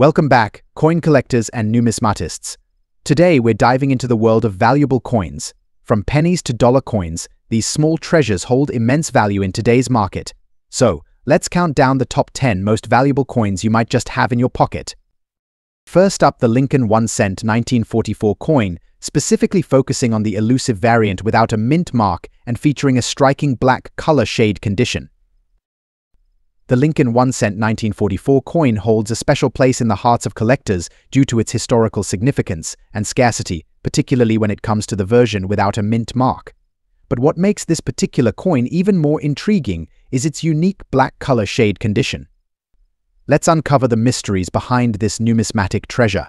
Welcome back, coin collectors and numismatists. Today we're diving into the world of valuable coins. From pennies to dollar coins, these small treasures hold immense value in today's market. So, let's count down the top 10 most valuable coins you might just have in your pocket. First up, the Lincoln 1 cent 1944 coin, specifically focusing on the elusive variant without a mint mark and featuring a striking black color shade condition. The Lincoln 1 cent 1944 coin holds a special place in the hearts of collectors due to its historical significance and scarcity, particularly when it comes to the version without a mint mark. But what makes this particular coin even more intriguing is its unique black color shade condition. Let's uncover the mysteries behind this numismatic treasure.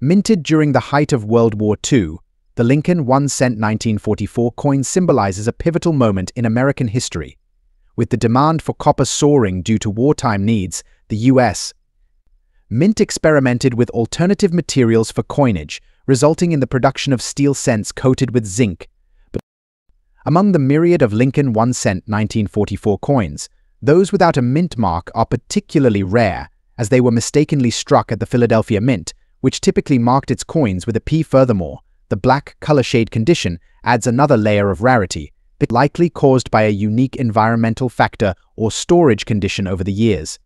Minted during the height of World War II, the Lincoln 1 cent 1944 coin symbolizes a pivotal moment in American history. With the demand for copper soaring due to wartime needs, the US Mint experimented with alternative materials for coinage, resulting in the production of steel cents coated with zinc. But among the myriad of Lincoln 1 cent 1944 coins, those without a mint mark are particularly rare, as they were mistakenly struck at the Philadelphia Mint, which typically marked its coins with a P. Furthermore, the black color shade condition adds another layer of rarity, likely caused by a unique environmental factor or storage condition over the years.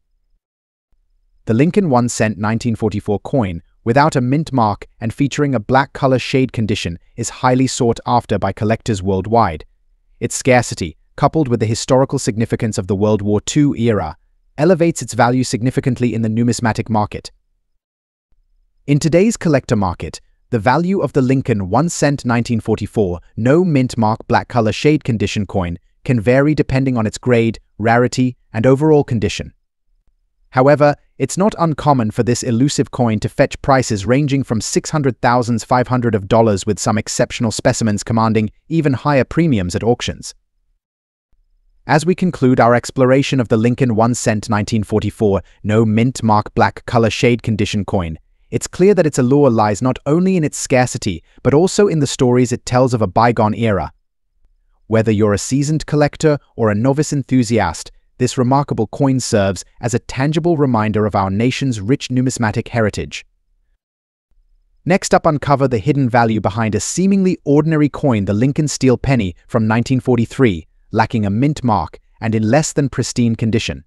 The Lincoln 1 cent 1944 coin, without a mint mark and featuring a black color shade condition, is highly sought after by collectors worldwide. Its scarcity, coupled with the historical significance of the World War II era, elevates its value significantly in the numismatic market. In today's collector market, the value of the Lincoln 1 cent 1944 no mint mark black color shade condition coin can vary depending on its grade, rarity, and overall condition. However, it's not uncommon for this elusive coin to fetch prices ranging from six hundred thousand five hundred of dollars with some exceptional specimens commanding even higher premiums at auctions. As we conclude our exploration of the Lincoln 1 cent 1944 no mint mark black color shade condition coin, it's clear that its allure lies not only in its scarcity, but also in the stories it tells of a bygone era. Whether you're a seasoned collector or a novice enthusiast, this remarkable coin serves as a tangible reminder of our nation's rich numismatic heritage. Next up, uncover the hidden value behind a seemingly ordinary coin, the Lincoln steel penny from 1943, lacking a mint mark and in less than pristine condition.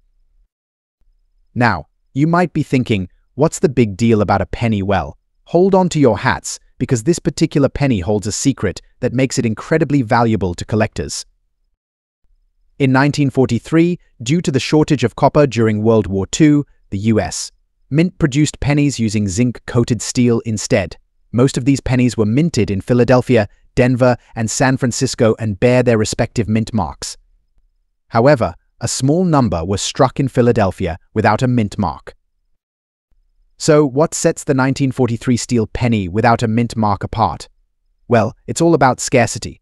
Now, you might be thinking, What's the big deal about a penny well? Hold on to your hats, because this particular penny holds a secret that makes it incredibly valuable to collectors. In 1943, due to the shortage of copper during World War II, the US, Mint produced pennies using zinc-coated steel instead. Most of these pennies were minted in Philadelphia, Denver, and San Francisco and bear their respective mint marks. However, a small number were struck in Philadelphia without a mint mark. So what sets the 1943 steel penny without a mint mark apart? Well, it's all about scarcity.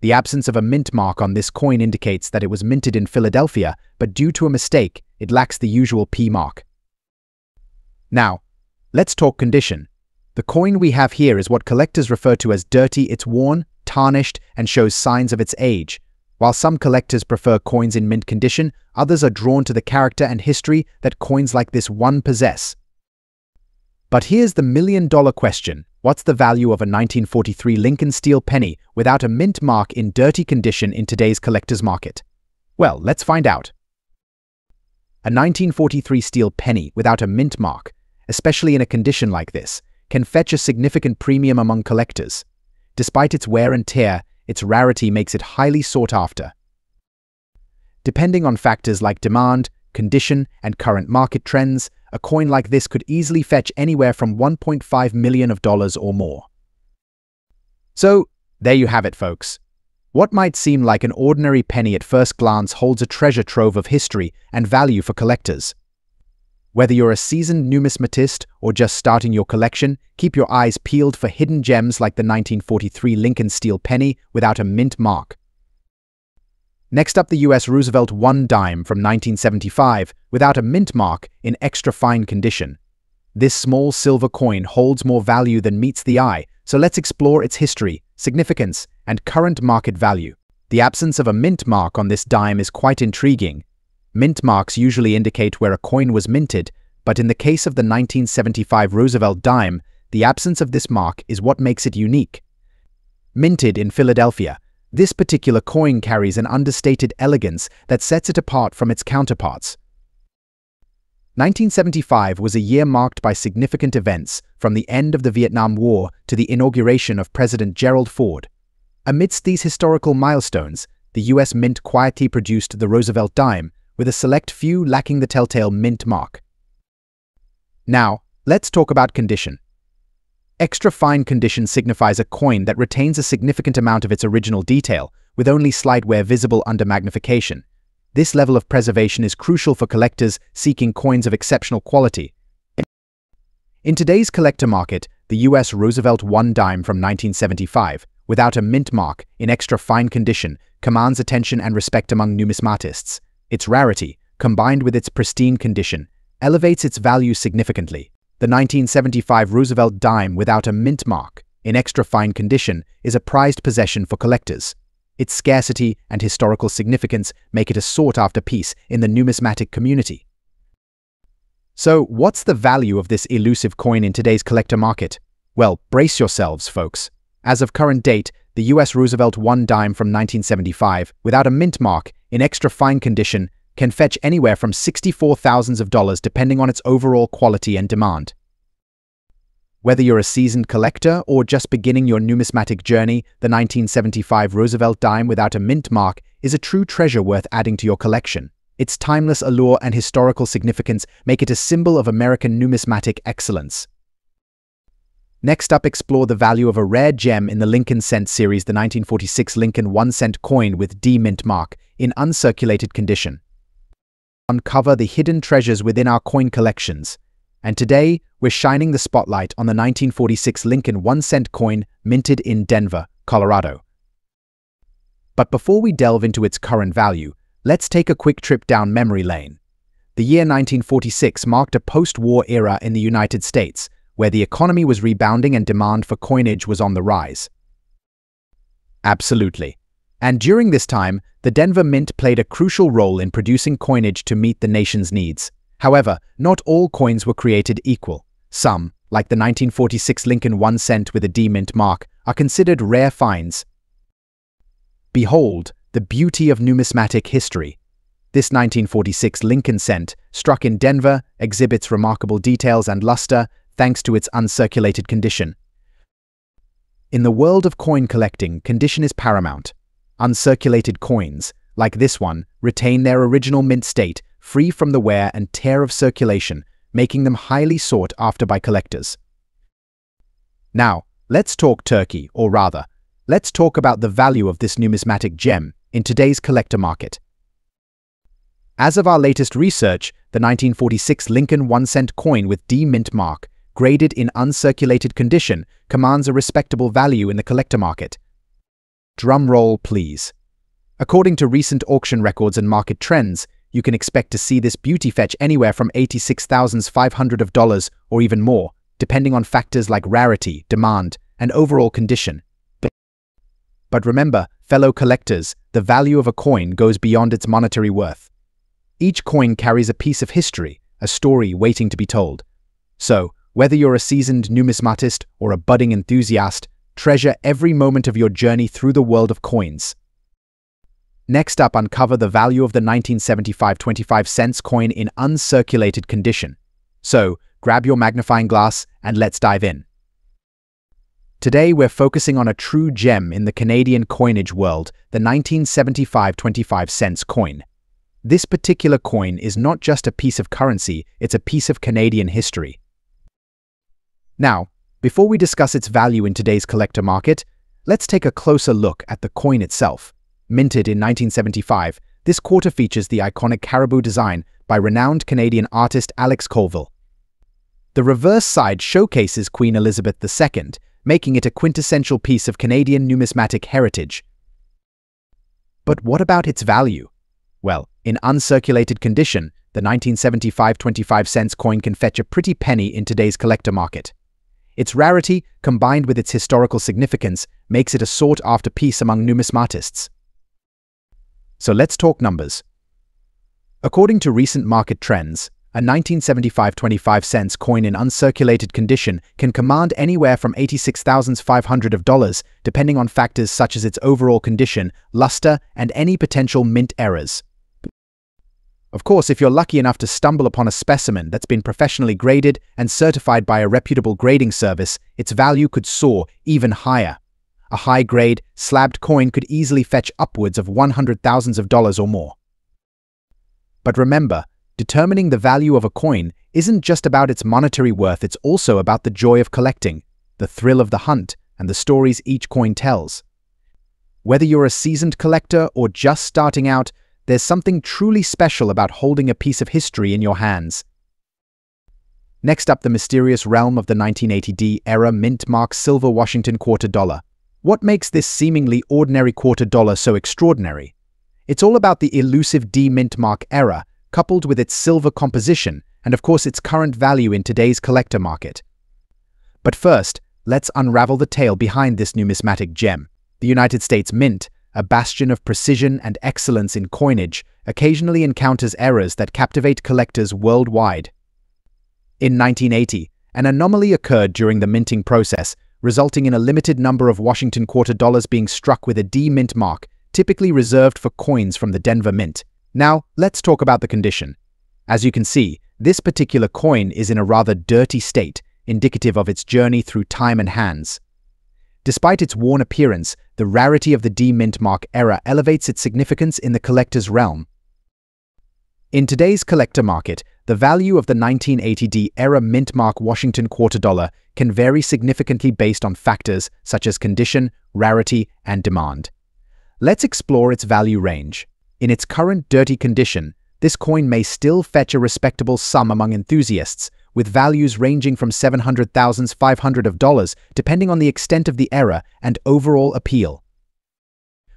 The absence of a mint mark on this coin indicates that it was minted in Philadelphia, but due to a mistake, it lacks the usual P mark. Now, let's talk condition. The coin we have here is what collectors refer to as dirty, it's worn, tarnished, and shows signs of its age. While some collectors prefer coins in mint condition, others are drawn to the character and history that coins like this one possess. But here's the million-dollar question. What's the value of a 1943 Lincoln steel penny without a mint mark in dirty condition in today's collector's market? Well, let's find out. A 1943 steel penny without a mint mark, especially in a condition like this, can fetch a significant premium among collectors. Despite its wear and tear, its rarity makes it highly sought after. Depending on factors like demand, condition, and current market trends, a coin like this could easily fetch anywhere from 1.5 million of dollars or more. So, there you have it, folks. What might seem like an ordinary penny at first glance holds a treasure trove of history and value for collectors. Whether you're a seasoned numismatist or just starting your collection, keep your eyes peeled for hidden gems like the 1943 Lincoln steel penny without a mint mark. Next up the US Roosevelt one dime from 1975 without a mint mark in extra fine condition. This small silver coin holds more value than meets the eye, so let's explore its history, significance, and current market value. The absence of a mint mark on this dime is quite intriguing. Mint marks usually indicate where a coin was minted, but in the case of the 1975 Roosevelt dime, the absence of this mark is what makes it unique. Minted in Philadelphia, this particular coin carries an understated elegance that sets it apart from its counterparts. 1975 was a year marked by significant events, from the end of the Vietnam War to the inauguration of President Gerald Ford. Amidst these historical milestones, the U.S. Mint quietly produced the Roosevelt dime, with a select few lacking the telltale mint mark. Now, let's talk about condition. Extra fine condition signifies a coin that retains a significant amount of its original detail, with only slight wear visible under magnification. This level of preservation is crucial for collectors seeking coins of exceptional quality. In today's collector market, the U.S. Roosevelt one dime from 1975, without a mint mark, in extra fine condition, commands attention and respect among numismatists. Its rarity, combined with its pristine condition, elevates its value significantly. The 1975 Roosevelt dime without a mint mark, in extra fine condition, is a prized possession for collectors. Its scarcity and historical significance make it a sought-after piece in the numismatic community. So, what's the value of this elusive coin in today's collector market? Well, brace yourselves, folks. As of current date, the U.S. Roosevelt 1 dime from 1975, without a mint mark, in extra fine condition, can fetch anywhere from $64,000 of dollars depending on its overall quality and demand. Whether you're a seasoned collector or just beginning your numismatic journey, the 1975 Roosevelt dime without a mint mark is a true treasure worth adding to your collection. Its timeless allure and historical significance make it a symbol of American numismatic excellence. Next up, explore the value of a rare gem in the Lincoln Cent series, the 1946 Lincoln 1 cent coin with D mint mark, in uncirculated condition uncover the hidden treasures within our coin collections. And today, we're shining the spotlight on the 1946 Lincoln 1 cent coin minted in Denver, Colorado. But before we delve into its current value, let's take a quick trip down memory lane. The year 1946 marked a post-war era in the United States, where the economy was rebounding and demand for coinage was on the rise. Absolutely. And during this time, the Denver Mint played a crucial role in producing coinage to meet the nation's needs. However, not all coins were created equal. Some, like the 1946 Lincoln 1 cent with a D-mint mark, are considered rare finds. Behold the beauty of numismatic history. This 1946 Lincoln cent, struck in Denver, exhibits remarkable details and luster thanks to its uncirculated condition. In the world of coin collecting, condition is paramount. Uncirculated coins, like this one, retain their original mint state, free from the wear and tear of circulation, making them highly sought after by collectors. Now, let's talk Turkey, or rather, let's talk about the value of this numismatic gem in today's collector market. As of our latest research, the 1946 Lincoln 1 cent coin with D mint mark, graded in uncirculated condition, commands a respectable value in the collector market. Drum roll, please. According to recent auction records and market trends, you can expect to see this beauty fetch anywhere from 86500 of dollars or even more, depending on factors like rarity, demand, and overall condition. But remember, fellow collectors, the value of a coin goes beyond its monetary worth. Each coin carries a piece of history, a story waiting to be told. So, whether you're a seasoned numismatist or a budding enthusiast, Treasure every moment of your journey through the world of coins. Next up, uncover the value of the 1975 25 cents coin in uncirculated condition. So, grab your magnifying glass and let's dive in. Today, we're focusing on a true gem in the Canadian coinage world, the 1975 25 cents coin. This particular coin is not just a piece of currency, it's a piece of Canadian history. Now, before we discuss its value in today's collector market, let's take a closer look at the coin itself. Minted in 1975, this quarter features the iconic caribou design by renowned Canadian artist Alex Colville. The reverse side showcases Queen Elizabeth II, making it a quintessential piece of Canadian numismatic heritage. But what about its value? Well, in uncirculated condition, the 1975 25 cents coin can fetch a pretty penny in today's collector market. Its rarity, combined with its historical significance, makes it a sought-after piece among numismatists. So let's talk numbers. According to recent market trends, a 1975 25 cents coin in uncirculated condition can command anywhere from $86,500 of dollars, depending on factors such as its overall condition, luster, and any potential mint errors. Of course, if you're lucky enough to stumble upon a specimen that's been professionally graded and certified by a reputable grading service, its value could soar even higher. A high-grade, slabbed coin could easily fetch upwards of 100 thousands of dollars or more. But remember, determining the value of a coin isn't just about its monetary worth, it's also about the joy of collecting, the thrill of the hunt, and the stories each coin tells. Whether you're a seasoned collector or just starting out, there's something truly special about holding a piece of history in your hands. Next up, the mysterious realm of the 1980D era mint mark silver Washington quarter dollar. What makes this seemingly ordinary quarter dollar so extraordinary? It's all about the elusive D mint mark era, coupled with its silver composition and of course its current value in today's collector market. But first, let's unravel the tale behind this numismatic gem. The United States Mint, a bastion of precision and excellence in coinage, occasionally encounters errors that captivate collectors worldwide. In 1980, an anomaly occurred during the minting process, resulting in a limited number of Washington quarter dollars being struck with a D-mint mark, typically reserved for coins from the Denver Mint. Now, let's talk about the condition. As you can see, this particular coin is in a rather dirty state, indicative of its journey through time and hands. Despite its worn appearance, the rarity of the D-Mint Mark era elevates its significance in the collector's realm. In today's collector market, the value of the 1980D era mint mark Washington quarter dollar can vary significantly based on factors such as condition, rarity, and demand. Let's explore its value range. In its current dirty condition, this coin may still fetch a respectable sum among enthusiasts, with values ranging from seven hundred thousand five hundred of dollars depending on the extent of the error and overall appeal.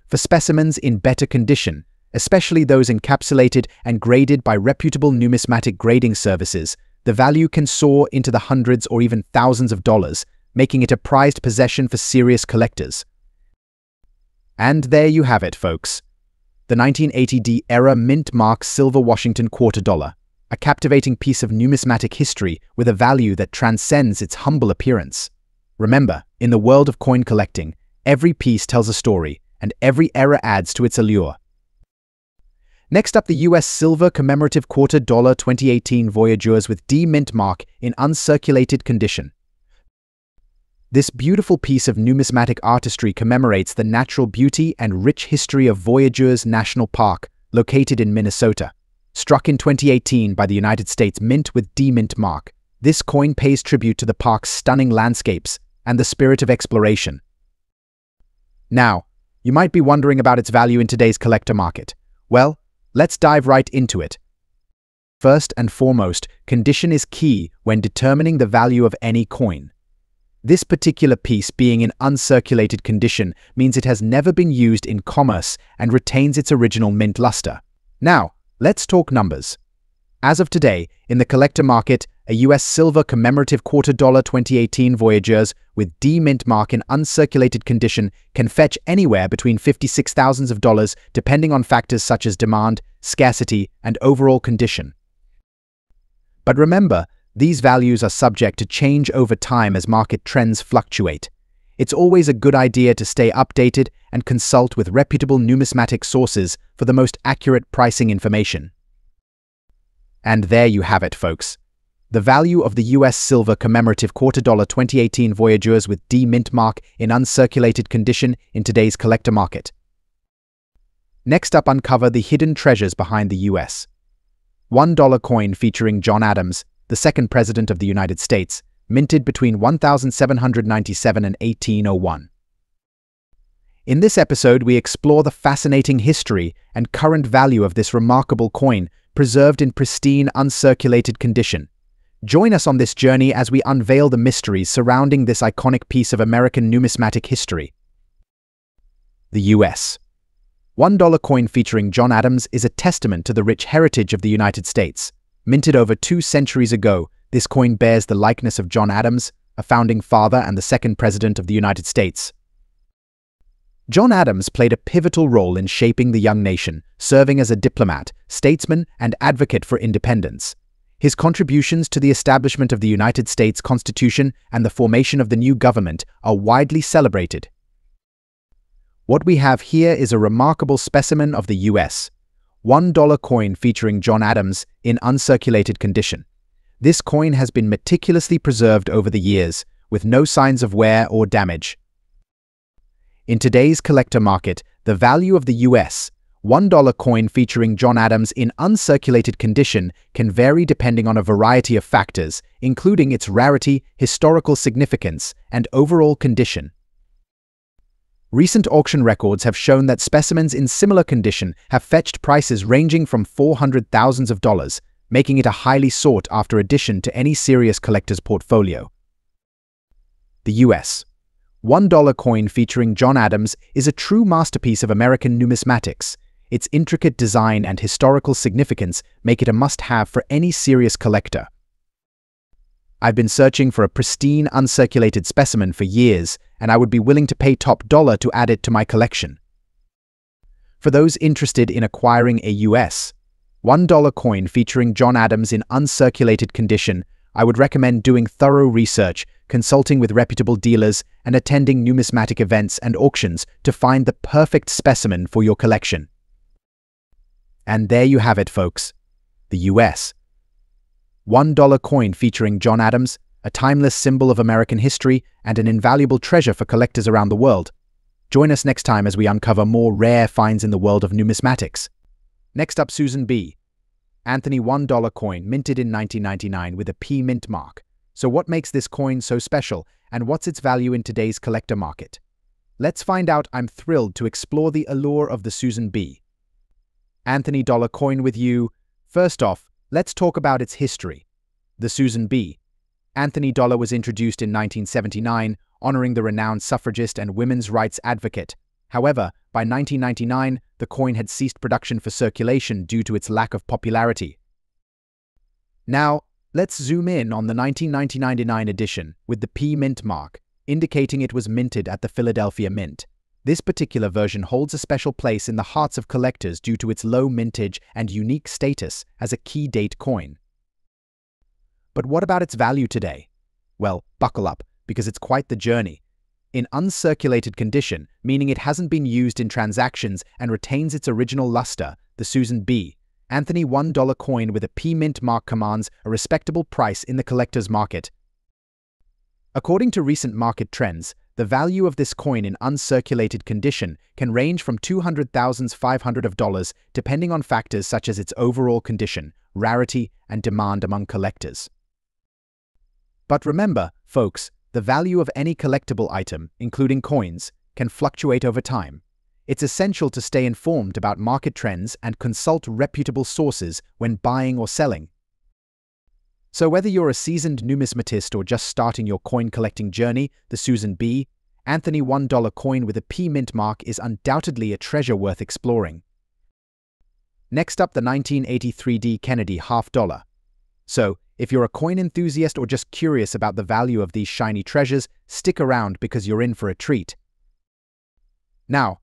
For specimens in better condition, especially those encapsulated and graded by reputable numismatic grading services, the value can soar into the hundreds or even thousands of dollars, making it a prized possession for serious collectors. And there you have it, folks. The 1980D era mint mark silver Washington quarter dollar a captivating piece of numismatic history with a value that transcends its humble appearance. Remember, in the world of coin collecting, every piece tells a story, and every error adds to its allure. Next up, the US silver commemorative quarter dollar 2018 Voyageurs with D-mint mark in uncirculated condition. This beautiful piece of numismatic artistry commemorates the natural beauty and rich history of Voyageurs National Park, located in Minnesota. Struck in 2018 by the United States Mint with D-Mint mark, this coin pays tribute to the park's stunning landscapes and the spirit of exploration. Now, you might be wondering about its value in today's collector market. Well, let's dive right into it. First and foremost, condition is key when determining the value of any coin. This particular piece being in uncirculated condition means it has never been used in commerce and retains its original mint luster. Now, Let's talk numbers. As of today, in the collector market, a US silver commemorative quarter dollar 2018 Voyagers with D-mint mark in uncirculated condition can fetch anywhere between 56,000 of dollars depending on factors such as demand, scarcity, and overall condition. But remember, these values are subject to change over time as market trends fluctuate. It's always a good idea to stay updated and consult with reputable numismatic sources for the most accurate pricing information. And there you have it, folks. The value of the US silver commemorative quarter dollar 2018 Voyageurs with D mint mark in uncirculated condition in today's collector market. Next up, uncover the hidden treasures behind the US. $1 coin featuring John Adams, the second president of the United States, minted between 1797 and 1801. In this episode, we explore the fascinating history and current value of this remarkable coin preserved in pristine, uncirculated condition. Join us on this journey as we unveil the mysteries surrounding this iconic piece of American numismatic history. The U.S. $1 coin featuring John Adams is a testament to the rich heritage of the United States. Minted over two centuries ago, this coin bears the likeness of John Adams, a founding father and the second president of the United States. John Adams played a pivotal role in shaping the young nation, serving as a diplomat, statesman, and advocate for independence. His contributions to the establishment of the United States Constitution and the formation of the new government are widely celebrated. What we have here is a remarkable specimen of the U.S. $1 coin featuring John Adams in uncirculated condition. This coin has been meticulously preserved over the years, with no signs of wear or damage. In today's collector market, the value of the US $1 coin featuring John Adams in uncirculated condition can vary depending on a variety of factors, including its rarity, historical significance, and overall condition. Recent auction records have shown that specimens in similar condition have fetched prices ranging from $400,000 of dollars, making it a highly sought-after addition to any serious collector's portfolio. The US $1 coin featuring John Adams is a true masterpiece of American numismatics. Its intricate design and historical significance make it a must-have for any serious collector. I've been searching for a pristine, uncirculated specimen for years, and I would be willing to pay top dollar to add it to my collection. For those interested in acquiring a US $1 coin featuring John Adams in uncirculated condition, I would recommend doing thorough research consulting with reputable dealers, and attending numismatic events and auctions to find the perfect specimen for your collection. And there you have it, folks. The US. $1 coin featuring John Adams, a timeless symbol of American history and an invaluable treasure for collectors around the world. Join us next time as we uncover more rare finds in the world of numismatics. Next up, Susan B. Anthony $1 coin minted in 1999 with a P mint mark. So what makes this coin so special, and what's its value in today's collector market? Let's find out I'm thrilled to explore the allure of the Susan B. Anthony Dollar coin with you. First off, let's talk about its history. The Susan B. Anthony Dollar was introduced in 1979, honoring the renowned suffragist and women's rights advocate. However, by 1999, the coin had ceased production for circulation due to its lack of popularity. Now, Let's zoom in on the 1999 edition with the P Mint mark, indicating it was minted at the Philadelphia Mint. This particular version holds a special place in the hearts of collectors due to its low mintage and unique status as a key date coin. But what about its value today? Well, buckle up, because it's quite the journey. In uncirculated condition, meaning it hasn't been used in transactions and retains its original luster, the Susan B Anthony $1 coin with a P mint mark commands a respectable price in the collector's market. According to recent market trends, the value of this coin in uncirculated condition can range from two hundred thousand five hundred of dollars depending on factors such as its overall condition, rarity, and demand among collectors. But remember, folks, the value of any collectible item, including coins, can fluctuate over time it's essential to stay informed about market trends and consult reputable sources when buying or selling. So whether you're a seasoned numismatist or just starting your coin collecting journey, the Susan B. Anthony $1 coin with a P mint mark is undoubtedly a treasure worth exploring. Next up, the 1983D Kennedy half dollar. So, if you're a coin enthusiast or just curious about the value of these shiny treasures, stick around because you're in for a treat. Now,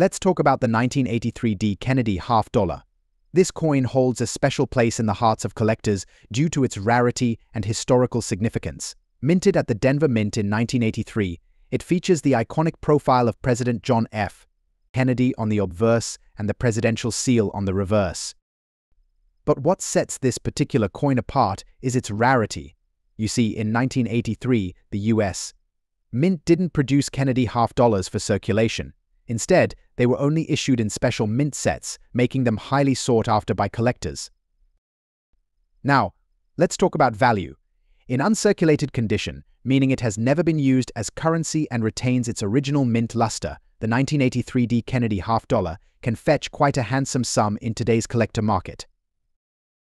Let's talk about the 1983D Kennedy half dollar. This coin holds a special place in the hearts of collectors due to its rarity and historical significance. Minted at the Denver Mint in 1983, it features the iconic profile of President John F. Kennedy on the obverse and the presidential seal on the reverse. But what sets this particular coin apart is its rarity. You see, in 1983, the US Mint didn't produce Kennedy half dollars for circulation, Instead, they were only issued in special mint sets, making them highly sought after by collectors. Now, let's talk about value. In uncirculated condition, meaning it has never been used as currency and retains its original mint luster, the 1983 D. Kennedy half dollar can fetch quite a handsome sum in today's collector market.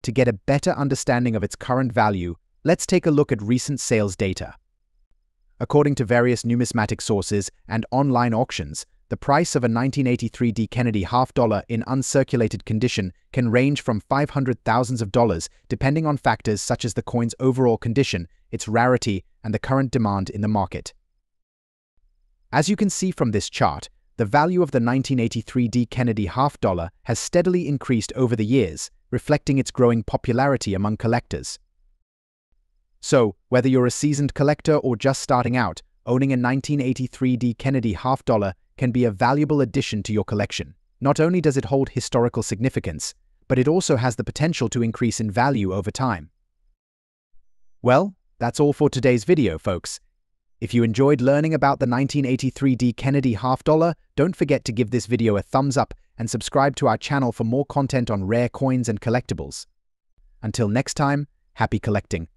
To get a better understanding of its current value, let's take a look at recent sales data. According to various numismatic sources and online auctions, the price of a 1983 D. Kennedy half-dollar in uncirculated condition can range from 500 thousands of dollars depending on factors such as the coin's overall condition, its rarity, and the current demand in the market. As you can see from this chart, the value of the 1983 D. Kennedy half-dollar has steadily increased over the years, reflecting its growing popularity among collectors. So, whether you're a seasoned collector or just starting out, owning a 1983 D. Kennedy half-dollar can be a valuable addition to your collection. Not only does it hold historical significance, but it also has the potential to increase in value over time. Well, that's all for today's video, folks. If you enjoyed learning about the 1983 D. Kennedy half dollar, don't forget to give this video a thumbs up and subscribe to our channel for more content on rare coins and collectibles. Until next time, happy collecting.